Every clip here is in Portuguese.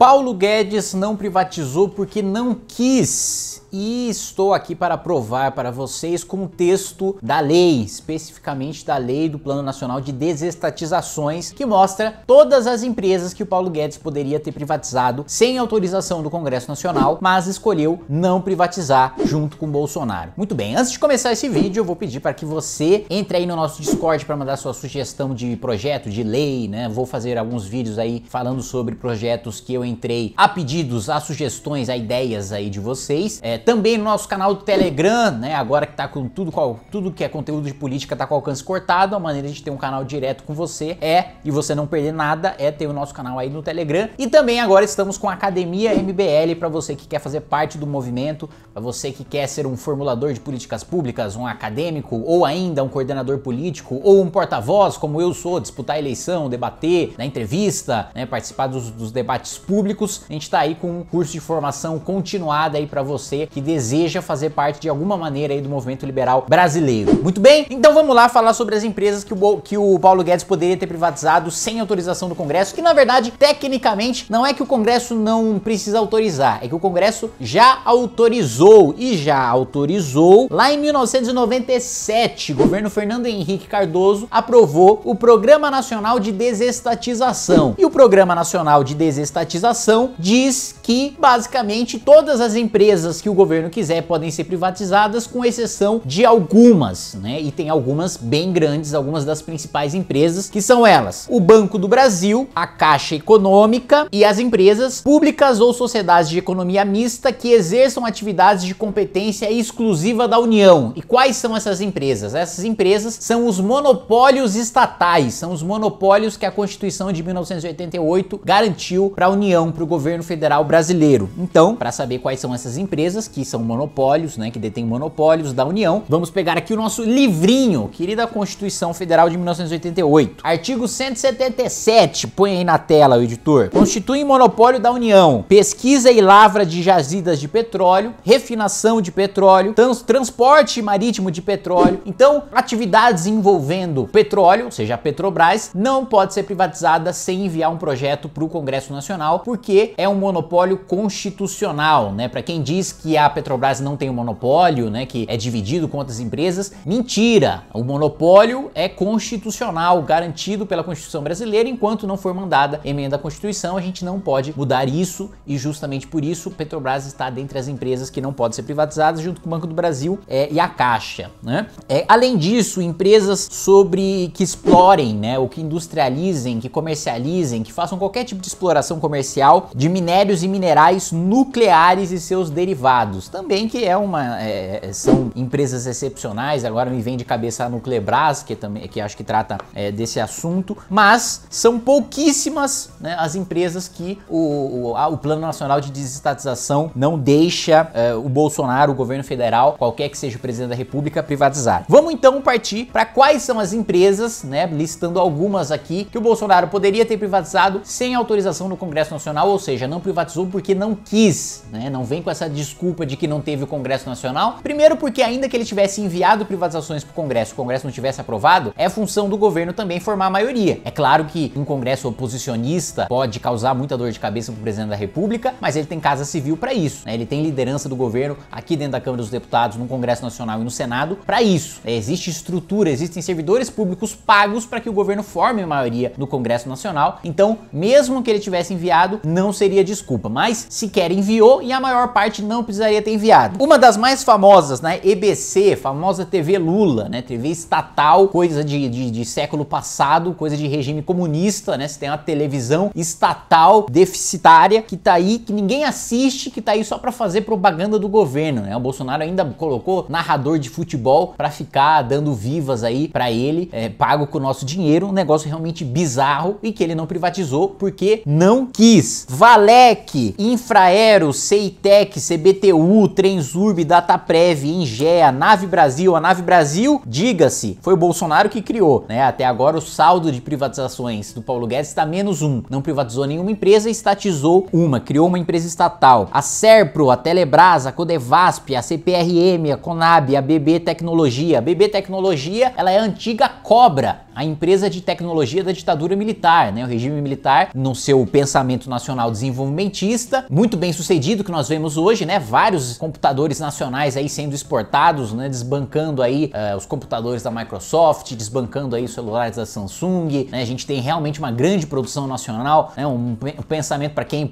Paulo Guedes não privatizou porque não quis. E estou aqui para provar para vocês com o texto da lei, especificamente da lei do Plano Nacional de Desestatizações, que mostra todas as empresas que o Paulo Guedes poderia ter privatizado sem autorização do Congresso Nacional, mas escolheu não privatizar junto com Bolsonaro. Muito bem, antes de começar esse vídeo, eu vou pedir para que você entre aí no nosso Discord para mandar sua sugestão de projeto, de lei, né? Vou fazer alguns vídeos aí falando sobre projetos que eu entrei a pedidos, a sugestões, a ideias aí de vocês. É, também no nosso canal do Telegram, né? Agora que tá com tudo, qual, tudo que é conteúdo de política tá com alcance cortado, a maneira de ter um canal direto com você é, e você não perder nada, é ter o nosso canal aí no Telegram. E também agora estamos com a Academia MBL para você que quer fazer parte do movimento, para você que quer ser um formulador de políticas públicas, um acadêmico ou ainda um coordenador político ou um porta-voz, como eu sou, disputar a eleição, debater, na entrevista, né, participar dos, dos debates públicos públicos. A gente está aí com um curso de formação continuada aí para você que deseja fazer parte de alguma maneira aí do movimento liberal brasileiro. Muito bem, então vamos lá falar sobre as empresas que o, que o Paulo Guedes poderia ter privatizado sem autorização do Congresso, que na verdade, tecnicamente, não é que o Congresso não precisa autorizar, é que o Congresso já autorizou e já autorizou lá em 1997, o governo Fernando Henrique Cardoso aprovou o Programa Nacional de Desestatização. E o Programa Nacional de Desestatização privatização diz que basicamente todas as empresas que o governo quiser podem ser privatizadas, com exceção de algumas, né? E tem algumas bem grandes, algumas das principais empresas, que são elas: o Banco do Brasil, a Caixa Econômica e as empresas públicas ou sociedades de economia mista que exerçam atividades de competência exclusiva da União. E quais são essas empresas? Essas empresas são os monopólios estatais, são os monopólios que a Constituição de 1988 garantiu para a União bilhão para o governo federal brasileiro. Então, para saber quais são essas empresas que são monopólios, né, que detêm monopólios da União, vamos pegar aqui o nosso livrinho, querida Constituição Federal de 1988. Artigo 177, põe aí na tela o editor. Constitui monopólio da União pesquisa e lavra de jazidas de petróleo, refinação de petróleo, trans transporte marítimo de petróleo. Então, atividades envolvendo petróleo, ou seja, a Petrobras, não pode ser privatizada sem enviar um projeto para o Congresso Nacional porque é um monopólio constitucional, né? Para quem diz que a Petrobras não tem um monopólio, né, que é dividido com outras empresas, mentira. O monopólio é constitucional, garantido pela Constituição brasileira, enquanto não for mandada emenda à Constituição, a gente não pode mudar isso e justamente por isso Petrobras está dentre as empresas que não podem ser privatizadas, junto com o Banco do Brasil é, e a Caixa, né? É, além disso, empresas sobre que explorem, né, ou que industrializem, que comercializem, que façam qualquer tipo de exploração comercial especial de minérios e minerais nucleares e seus derivados, também que é uma é, é, são empresas excepcionais. Agora me vem de cabeça a Nuclebras, que também que acho que trata é, desse assunto, mas são pouquíssimas né, as empresas que o, o, a, o, Plano Nacional de Desestatização não deixa é, o Bolsonaro, o governo federal, qualquer que seja o presidente da República, privatizar. Vamos então partir para quais são as empresas, né, listando algumas aqui que o Bolsonaro poderia ter privatizado sem autorização do Congresso Nacional Nacional, ou seja, não privatizou porque não quis, né? Não vem com essa desculpa de que não teve o Congresso Nacional. Primeiro porque ainda que ele tivesse enviado privatizações para o Congresso, o Congresso não tivesse aprovado, é função do governo também formar a maioria. É claro que um Congresso oposicionista pode causar muita dor de cabeça para o presidente da República, mas ele tem Casa Civil para isso, né? Ele tem liderança do governo aqui dentro da Câmara dos Deputados, no Congresso Nacional e no Senado para isso. É, existe estrutura, existem servidores públicos pagos para que o governo forme a maioria no Congresso Nacional. Então, mesmo que ele tivesse enviado enviado não seria desculpa, mas sequer enviou e a maior parte não precisaria ter enviado. Uma das mais famosas, né, EBC, famosa TV Lula, né, TV estatal, coisa de, de, de século passado, coisa de regime comunista, né, se tem uma televisão estatal deficitária que tá aí, que ninguém assiste, que tá aí só para fazer propaganda do governo, né, o Bolsonaro ainda colocou narrador de futebol para ficar dando vivas aí para ele, é, pago com o nosso dinheiro, um negócio realmente bizarro e que ele não privatizou porque não quis. Cis, Valec, Infraero, Ceitec, CBTU, Trensurb, Dataprev, Ingea, Nave Brasil. A Nave Brasil, diga-se, foi o Bolsonaro que criou, né? Até agora o saldo de privatizações do Paulo Guedes está menos um. Não privatizou nenhuma empresa, estatizou uma, criou uma empresa estatal. A Serpro, a Telebras, a Codevasp, a CPRM, a Conab, a BB Tecnologia. A BB Tecnologia, ela é a antiga Cobra, a empresa de tecnologia da ditadura militar, né? O regime militar, no seu pensamento nacional desenvolvimentista, muito bem sucedido que nós vemos hoje, né? Vários computadores nacionais aí sendo exportados, né? Desbancando aí uh, os computadores da Microsoft, desbancando aí os celulares da Samsung, né? A gente tem realmente uma grande produção nacional, né? Um, um pensamento para quem é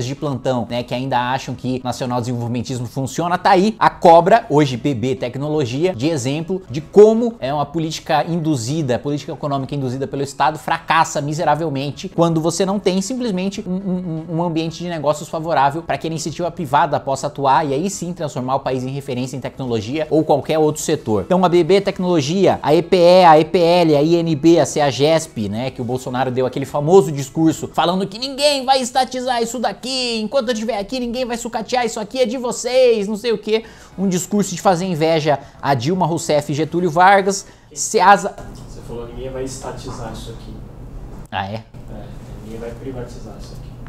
de plantão, né? Que ainda acham que nacional desenvolvimentismo funciona, tá aí a cobra, hoje BB Tecnologia, de exemplo de como é uma política induzida, política econômica induzida pelo Estado fracassa miseravelmente quando você não tem simplesmente um, um, ambiente de negócios favorável para que a iniciativa privada possa atuar e aí sim transformar o país em referência em tecnologia ou qualquer outro setor. Então a BB Tecnologia, a EPE, a EPL, a INB, a CEAGESP, né, que o Bolsonaro deu aquele famoso discurso falando que ninguém vai estatizar isso daqui, enquanto eu estiver aqui ninguém vai sucatear isso aqui é de vocês, não sei o que, um discurso de fazer inveja a Dilma Rousseff e Getúlio Vargas. Ceasa... Você falou ninguém vai estatizar isso aqui. Ah é. é. Не приватизацияki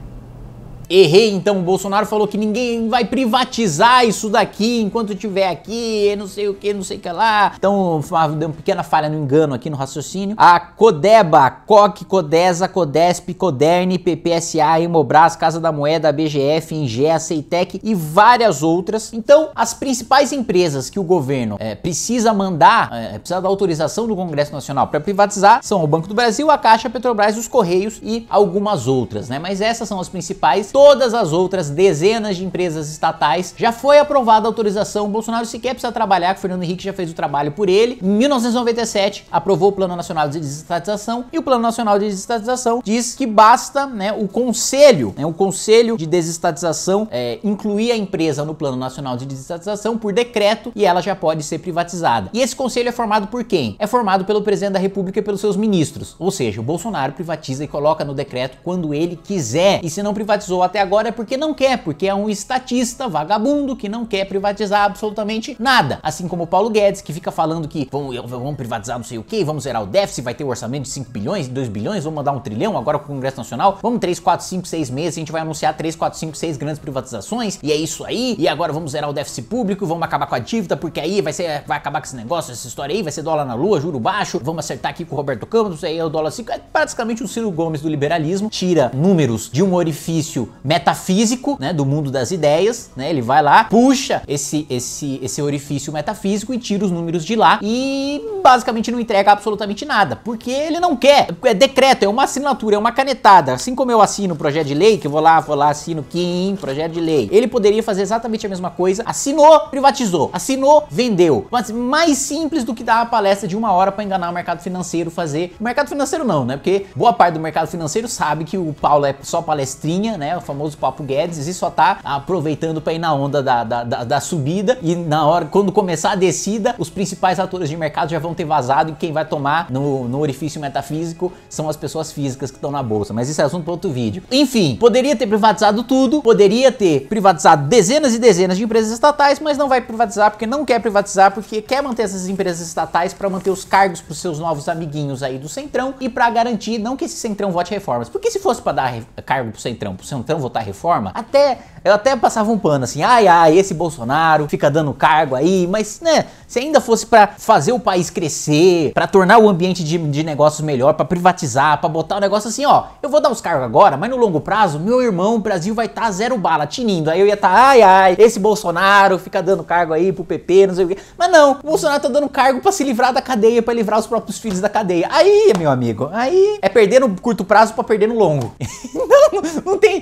Errei então, o Bolsonaro falou que ninguém vai privatizar isso daqui enquanto estiver aqui, não sei o que, não sei o que lá. Então, deu uma pequena falha no engano aqui no raciocínio. A Codeba, COC, Codesa, Codesp, Coderne, PPSA, Imobras, Casa da Moeda, BGF, Ingea, Ceitec e várias outras. Então, as principais empresas que o governo é, precisa mandar, é, precisa da autorização do Congresso Nacional para privatizar, são o Banco do Brasil, a Caixa, a Petrobras, os Correios e algumas outras, né? Mas essas são as principais todas as outras dezenas de empresas estatais. Já foi aprovada a autorização, o Bolsonaro sequer precisa trabalhar, que o Fernando Henrique já fez o trabalho por ele. Em 1997, aprovou o Plano Nacional de Desestatização e o Plano Nacional de Desestatização diz que basta né, o conselho, né, o conselho de desestatização é, incluir a empresa no Plano Nacional de Desestatização por decreto e ela já pode ser privatizada. E esse conselho é formado por quem? É formado pelo presidente da República e pelos seus ministros. Ou seja, o Bolsonaro privatiza e coloca no decreto quando ele quiser. E se não privatizou até agora é porque não quer, porque é um estatista vagabundo que não quer privatizar absolutamente nada. Assim como o Paulo Guedes, que fica falando que vamos, vamos privatizar não sei o que, vamos zerar o déficit, vai ter um orçamento de 5 bilhões, 2 bilhões, vamos mandar um trilhão agora com o Congresso Nacional, vamos 3, 4, 5, 6 meses, a gente vai anunciar 3, 4, 5, 6 grandes privatizações, e é isso aí, e agora vamos zerar o déficit público, vamos acabar com a dívida, porque aí vai, ser, vai acabar com esse negócio, essa história aí, vai ser dólar na lua, juro baixo, vamos acertar aqui com o Roberto Campos, aí é o dólar 5, é praticamente o Ciro Gomes do liberalismo, tira números de um orifício metafísico, né, do mundo das ideias, né? Ele vai lá, puxa esse esse esse orifício metafísico e tira os números de lá e basicamente não entrega absolutamente nada, porque ele não quer. É decreto, é uma assinatura, é uma canetada. Assim como eu assino o projeto de lei, que eu vou lá, vou lá, assino quem, projeto de lei. Ele poderia fazer exatamente a mesma coisa. Assinou, privatizou. Assinou, vendeu. Mas mais simples do que dar uma palestra de uma hora para enganar o mercado financeiro, fazer. O mercado financeiro não, né? Porque boa parte do mercado financeiro sabe que o Paulo é só palestrinha, né? O famoso Papo Guedes e só tá aproveitando para ir na onda da, da, da, da, subida e na hora, quando começar a descida, os principais atores de mercado já vão ter vazado e quem vai tomar no, no orifício metafísico são as pessoas físicas que estão na bolsa. Mas isso é assunto para outro vídeo. Enfim, poderia ter privatizado tudo, poderia ter privatizado dezenas e dezenas de empresas estatais, mas não vai privatizar porque não quer privatizar, porque quer manter essas empresas estatais para manter os cargos para os seus novos amiguinhos aí do Centrão e para garantir não que esse Centrão vote reformas. Porque se fosse para dar cargo pro Centrão, pro Centrão tentando votar reforma, até eu até passava um pano assim, ai, ai, esse Bolsonaro fica dando cargo aí, mas né, se ainda fosse para fazer o país crescer, para tornar o ambiente de, de negócios melhor, para privatizar, para botar o um negócio assim, ó, eu vou dar os cargos agora, mas no longo prazo, meu irmão, o Brasil vai estar tá zero bala, tinindo. Aí eu ia estar, tá, ai, ai, esse Bolsonaro fica dando cargo aí pro PP, não sei o quê. Mas não, o Bolsonaro tá dando cargo para se livrar da cadeia, para livrar os próprios filhos da cadeia. Aí, meu amigo, aí é perder no curto prazo para perder no longo. não, tem.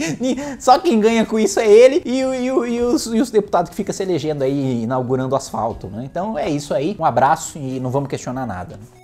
Só quem ganha com isso é ele e, e, e, os, e os deputados que ficam se elegendo aí, inaugurando asfalto, né? Então é isso aí. Um abraço e não vamos questionar nada. Né?